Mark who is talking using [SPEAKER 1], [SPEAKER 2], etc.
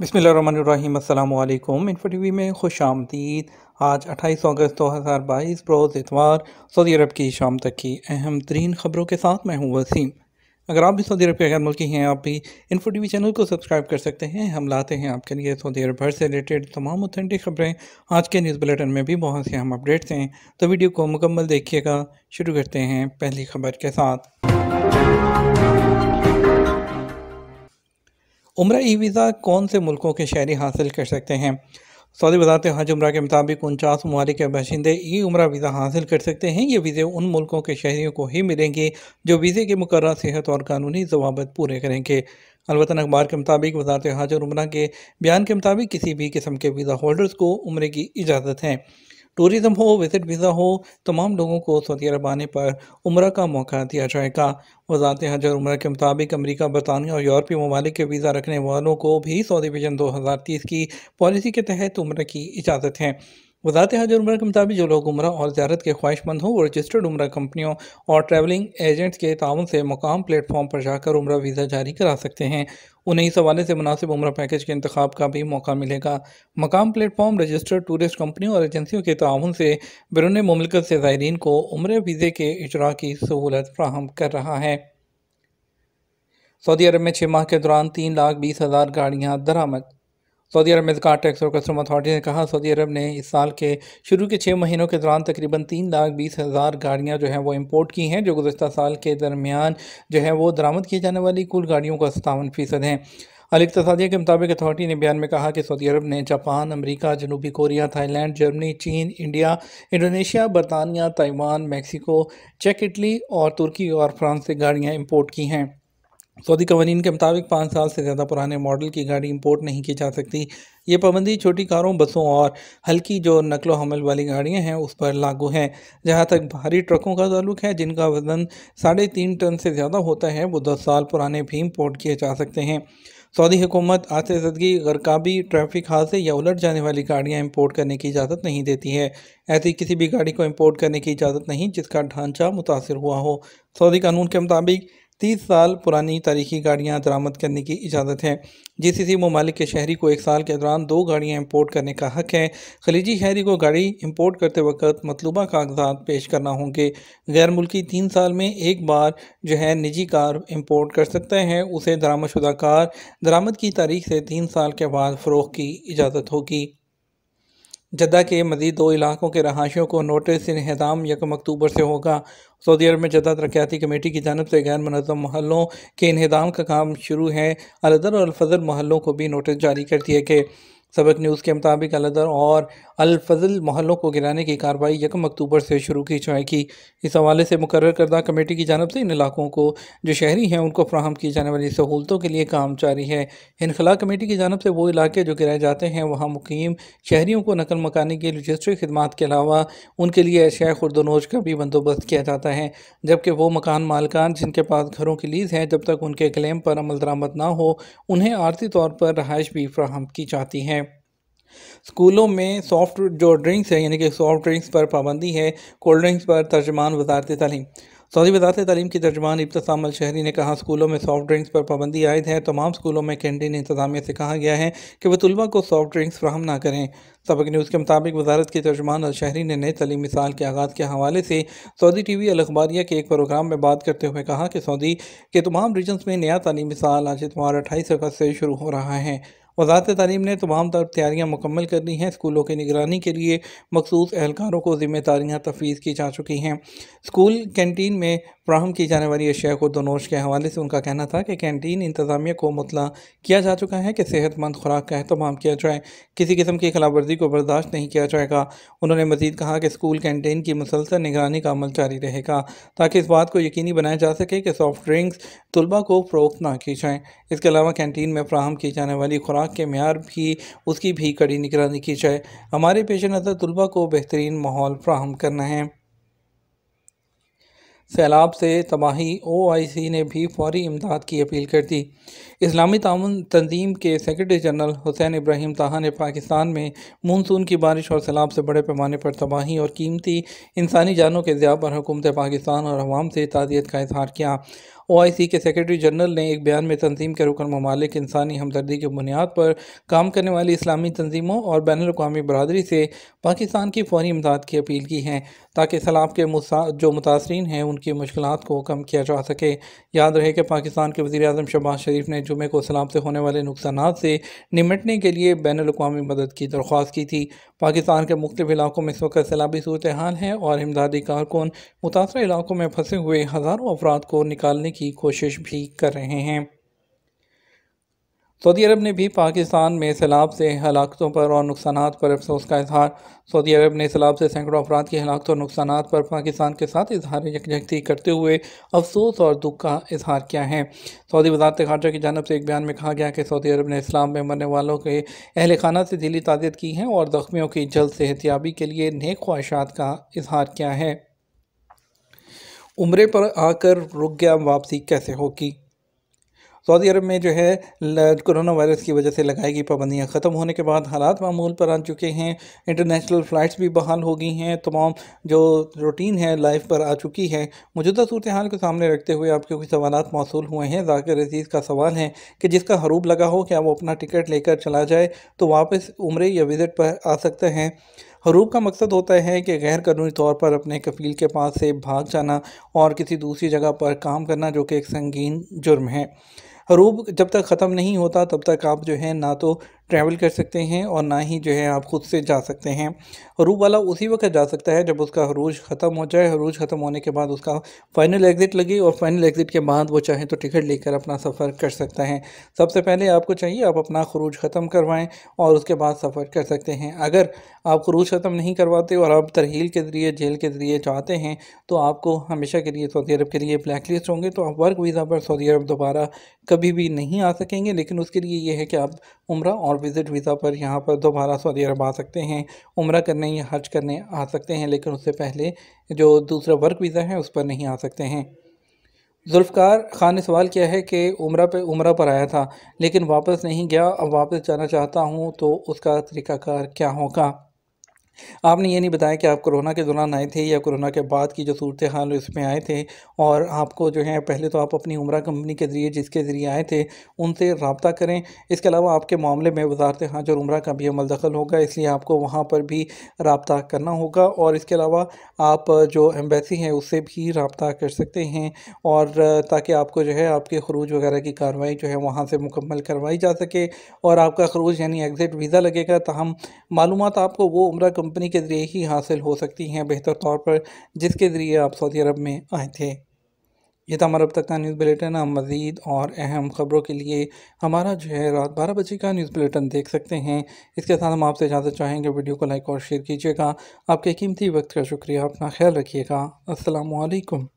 [SPEAKER 1] बसमिलकुम info T we में खुश आमदीद आज 28 अगस्त 2022 रोज़ इतवार सऊदी अरब की शाम तक की अहम तरीन खबरों के साथ मैं हूँ वसीम अगर आप भी सऊदी अरब के गैर मुल्की हैं आप भी इन्फो टी वी चैनल को सब्सक्राइब कर सकते हैं हम लाते हैं आपके लिए सऊदी अरब भर से रिलेटेड तमाम ऑथेंटिक खबरें आज के न्यूज़ बुलेटिन में भी बहुत से अहम अपडेट्स हैं तो वीडियो को मुकम्मल देखिएगा शुरू करते हैं पहली खबर के साथ उम्र ई वीज़ा कौन से मुल्कों के शहरी हासिल कर सकते हैं सऊदी वजारत हज उम्र के मुताबिक उनचास ममालिक बाशिंदे ई उम्र वीज़ा हासिल कर सकते हैं ये वीज़े उन मुल्कों के शहरीों को ही मिलेंगे जो वीज़े के मुकर सेहत और कानूनी जवाबत पूरे करेंगे अलबत् अखबार के मुताबिक वजारत हज और उम्र के बयान के मुताबिक किसी भी किस्म के वीज़ा होल्डर्स को उम्र की इजाज़त है टूरिज़्म हो विज़िट वीज़ा हो तमाम लोगों को सऊदी अरब आने पर उम्र का मौका दिया जाएगा वजात हज और उम्र के मुताबिक अमरीका बरतानिया और यूरोपीय ममालिक के वीज़ा रखने वालों को भी सऊदी विजन दो हज़ार तीस की पॉलिसी के तहत उम्र की इजाज़त है वजारत हज उम्र के मुताबिक जो लोग उम्र और ज्यारत के ख्वाहिशमंद हों वो रजिस्टर्ड उम्र कंपनियों और ट्रैवलिंग एजेंट्स के ताउन से मुकाम प्लेटफॉर्म पर जाकर उम्र वीज़ा जारी करा सकते हैं उन्हें इस हवाले से मुनासिब उम्र पैकेज के इंतब का भी मौका मिलेगा मकाम प्लेटफॉर्म रजिस्टर्ड टूरिस्ट कंपनियों और एजेंसियों के ताउन से बैरून ममलकत से ज़ायरीन को उम्र वीज़े के इजरा की सहूलत फ्राहम कर रहा है सऊदी अरब में छः माह के दौरान तीन लाख बीस हज़ार गाड़ियाँ दरामद सऊदी अरब में जक़ात टैक्स और कस्टम अथॉरिटी ने कहा सऊदी अरब ने इस साल के शुरू के छः महीनों के दौरान तकरीबन तीन लाख बीस हज़ार गाड़ियाँ जो हैं वो इंपोर्ट की हैं जो गुजशत साल के दरमियान जो है वो दरामद की जाने वाली कुल गाड़ियों का सतावन फ़ीसद हैं अल के मुताबिक अथॉरिटी ने बयान में कहा कि सऊदी अरब ने जापान अमेरिका जनूबी कोरिया थाईलैंड जर्मनी चीन इंडिया इंडोनेशिया बरतानिया ताइवान मैक्सिको चेक इटली और तुर्की और फ्रांस से गाड़ियाँ इम्पोर्ट की हैं सऊदी कवानीन के मुताबिक पाँच साल से ज़्यादा पुराने मॉडल की गाड़ी इंपोर्ट नहीं की जा सकती ये पाबंदी छोटी कारों बसों और हल्की जो नकलो हमल वाली गाड़ियाँ हैं उस पर लागू है जहाँ तक भारी ट्रकों का ताल्लुक है जिनका वजन साढ़े तीन टन से ज़्यादा होता है वो दस साल पुराने भी इम्पोर्ट किए जा सकते हैं सऊदी हुकूमत आते जदगी गरकाबी ट्रैफिक हादसे या उलट जाने वाली गाड़ियाँ इंपोर्ट करने की इजाज़त नहीं देती है ऐसी किसी भी गाड़ी को इंपोर्ट करने की इजाज़त नहीं जिसका ढांचा मुतासर हुआ हो सऊदी कानून के मुताबिक तीस साल पुरानी तारीखी गाड़ियां दरामद करने की इजाज़त है जी सी सी ममालिक के शहरी को एक साल के दौरान दो गाड़ियां इंपोर्ट करने का हक है खलीजी शहरी को गाड़ी इंपोर्ट करते वक्त मतलूबा कागजात पेश करना होंगे गैर मुल्की तीन साल में एक बार जो है निजी कार इंपोर्ट कर सकते हैं उसे दरामदशुदा कार दरामद की तारीख से तीन साल के बाद फ़रोख की इजाज़त होगी जद्दा के मजीद दो इलाकों के रहाशियों को नोटिस इनहदाम यकम अक्टूबर से होगा सऊदी अरब में जद्दा तरक्याती कमेटी की जानब से गैर मनजम महलों के इनहदाम का काम शुरू है अलदर और अलफजर महलों को भी नोटिस जारी कर दिए गए सबक न्यूज़ के मुताबिक अलदर और अलफजल मोहल्लों को गिराने की कार्रवाई यकम अक्टूबर से शुरू की जाएगी इस हवाले से मुकर करदा कमेटी की जानब से इन इलाकों को जो शहरी हैं उनको फ्राहम की जाने वाली सहूलतों के लिए काम जारी है इनखला कमेटी की जानब से वो इलाके जो गिराए जाते हैं वहाँ मुकीम शहरीों को नकल मकानी की रजिस्ट्री खदमात के अलावा उनके लिए अशिया खुर्दनोज का भी बंदोबस्त किया जाता है जबकि वो मकान मालकान जिनके पास घरों की लीज़ है जब तक उनके क्लेम पर अमल दरामद ना हो उन्हें आर्थिक तौर पर रहाइश भी फ्राहम की जाती है स्कूलों में सॉफ्ट जो ड्रिंक्स हैं यानी कि सॉफ्ट ड्रिंक्स पर पाबंदी है कोल्ड ड्रिंक्स पर तर्जमान वजारत तलीम सऊदी वजारत तलीम की तर्जमान इब्तसाम शहरी ने कहा स्कूलों में सॉफ्ट ड्रिंक्स पर पाबंदी आयद है तमाम स्कूलों में कैंटीन इंतजामिया से कहा गया है कि वह तलबा को सॉफ्ट ड्रिंक्स फ्राहम ना करें सबक न्यूज़ के मुताबिक वजारत के तर्जमान अल शहरी ने नए तली मिसाल के आगाज़ के हवाले से सऊदी टी वी अलखबारिया के एक प्रोग्राम में बात करते हुए कहा कि सऊदी के तमाम रीजन्स में नया तली मिसाल आज इतवार अट्ठाईस अगस्त से शुरू हो रहा है वजारत तलीम ने तमाम तैयारियाँ मुकम्मल कर ली हैं स्कूलों की निगरानी के लिए मखसूस एहलकारों को जिम्मेदारियाँ तफवीज़ की जा चुकी हैं स्कूल कैंटीन में फ्राहम की जाने वाली अशिया को दोनोश के हवाले से उनका कहना था कि कैंटीन इंतजामिया को मुतला किया जा चुका है कि सेहतमंद खुराक का अहतमाम किया जाए किसी किस्म की खिलाफवर्जी को बर्दाश्त नहीं किया जाएगा उन्होंने मजीद कहा कि स्कूल कैंटीन की मुसलसल निगरानी का अमल जारी रहेगा ताकि इस बात को यकीनी बनाया जा सके कि सॉफ्ट ड्रिंक्स तलबा को फ़रोख्त ना की जाएँ इसके अलावा कैंटीन में फ्राहम की जाने वाली खुराक के मैार भी उसकी भी कड़ी निगरानी की जाए हमारे पेश नज़र तलबा को बेहतरीन माहौल फ्राहम करना है सैलाब से तबाही ओआईसी ने भी फौरी इमदाद की अपील कर दी इस्लामी तान तंजीम के सेक्रटरी जनरल हुसैन इब्राहिम ताहा ने पाकिस्तान में मानसून की बारिश और सैलाब से बड़े पैमाने पर तबाही और कीमती इंसानी जानों के ज़्या पर हुकूमत पाकिस्तान और अवाम से तादियत का इजहार किया ओ आई सी के सेक्रेटरी जनरल ने एक बयान में तंजीम के रुकन ममालिक इंसानी हमदर्दी की बुनियाद पर काम करने वाली इस्लामी तंजीमों और बैन अवी बरदरी से पाकिस्तान की फौरी इमदाद की अपील की है ताकि सलाब के जो मुतासरीन हैं उनकी मुश्किल को कम किया जा सके याद रहे कि पाकिस्तान के वजी अजम शहबाज शरीफ ने जुमे को सलाब से होने वाले नुकसान से निमटने के लिए बैन अवी मदद की दरख्वास्त की थी पाकिस्तान के मुख्त इलाकों में इस वक्त सैलाबी सूरत हाल है और इमदादी कारकुन मुतासर इलाकों में फंसे हुए हज़ारों अफराद को निकालने की कोशिश भी कर रहे हैं सऊदी अरब ने भी पाकिस्तान में सैलाब से हलाकतों पर और नुकसान पर अफसोस का इजहार सऊदी अरब ने सैलाब से सैकड़ों अफराद की हलाकत और नुकसान पर पाकिस्तान के साथ इजहार यकजहती करते हुए अफसोस और दुख का इजहार किया है सऊदी वजारत खारजा की जानब से एक बयान में कहा गया कि सऊदी अरब ने इस्लाम में मरने वालों के अहल खाना से दिली ताज़ियत की है और ज़ख्मियों की जल्द सेहतियाबी के लिए नेक ख्वाहिशात का इजहार किया है उम्र पर आकर रुक गया वापसी कैसे होगी सऊदी अरब में जो है कोरोना वायरस की वजह से लगाई गई पाबंदियाँ ख़त्म होने के बाद हालात मामूल पर आ चुके हैं इंटरनेशनल फ़्लाइट्स भी बहाल हो गई हैं तमाम जो रूटीन है लाइफ पर आ चुकी है मौजूदा सूरत हाल को सामने रखते हुए आपके कुछ सवाल मौसू हुए हैं जाकिर अजीज़ का सवाल है कि जिसका हरूब लगा हो क्या वो अपना टिकट लेकर चला जाए तो वापस उम्र या विज़िट पर आ सकते हैं हरूब का मकसद होता है कि गैर कानूनी तौर पर अपने कफील के पास से भाग जाना और किसी दूसरी जगह पर काम करना जो कि एक संगीन जुर्म है हरूब जब तक ख़त्म नहीं होता तब तक आप जो है ना तो ट्रैवल कर सकते हैं और ना ही जो है आप ख़ुद से जा सकते हैं रूब वाला उसी वक्त जा सकता है जब उसका हरूज ख़त्म हो जाए हरूज ख़त्म होने के बाद उसका फ़ाइनल एग्ज़िट लगे और फाइनल एग्ज़िट के बाद वो चाहे तो टिकट लेकर अपना सफ़र कर सकता है सबसे पहले आपको चाहिए आप अपना खरूज ख़त्म करवाएँ और उसके बाद सफ़र कर सकते हैं अगर आप खरूज ख़त्म नहीं करवाते और आप तरहील के ज़रिए जेल के ज़रिए चाहते हैं तो आपको हमेशा के लिए सऊदी अरब के लिए ब्लैक लिस्ट होंगे तो आप वर्क वीज़ा पर सऊदी अरब दोबारा कभी भी नहीं आ सकेंगे लेकिन उसके लिए यह है कि आप उम्र और और विज़िट वीज़ा पर यहाँ पर दोबारा सऊदी अरब आ सकते हैं उम्र करने या हज करने आ सकते हैं लेकिन उससे पहले जो दूसरा वर्क वीज़ा है उस पर नहीं आ सकते हैं जुल्फकार ख़ान ने सवाल किया है कि उम्र पे उम्र पर आया था लेकिन वापस नहीं गया अब वापस जाना चाहता हूँ तो उसका तरीक़ाकार क्या होगा आपने ये नहीं बताया कि आप कोरोना के दौरान आए थे या कोरोना के बाद की जो सूरत हाल उसमें आए थे और आपको जो है पहले तो आप अपनी उम्र कंपनी के ज़रिए जिसके ज़रिए आए थे उनसे रबता करें इसके अलावा आपके मामले में वजारत हाँ और उम्र का भी अमल दखल होगा इसलिए आपको वहाँ पर भी रबता करना होगा और इसके अलावा आप जो एम्बेसी हैं उससे भी रबता कर सकते हैं और ताकि आपको जो है आपके खरूज वगैरह की कार्रवाई जो है वहाँ से मुकम्मल करवाई जा सके और आपका खरूज यानी एग्ज़िट वीज़ा लगेगा तहम मालूम आपको वो उम्र कंपनी के ज़रिए ही हासिल हो सकती हैं बेहतर तौर पर जिसके ज़रिए आप सऊदी अरब में आए थे यह था हमारा अब तक का न्यूज़ बुलेटिन आप मज़ीद और अहम ख़बरों के लिए हमारा जो है रात बारह बजे का न्यूज़ बुलेटिन देख सकते हैं इसके साथ हम आपसे इजाज़त चाहेंगे वीडियो को लाइक और शेयर कीजिएगा आपके कीमती वक्त का शुक्रिया अपना ख्याल रखिएगा असलकम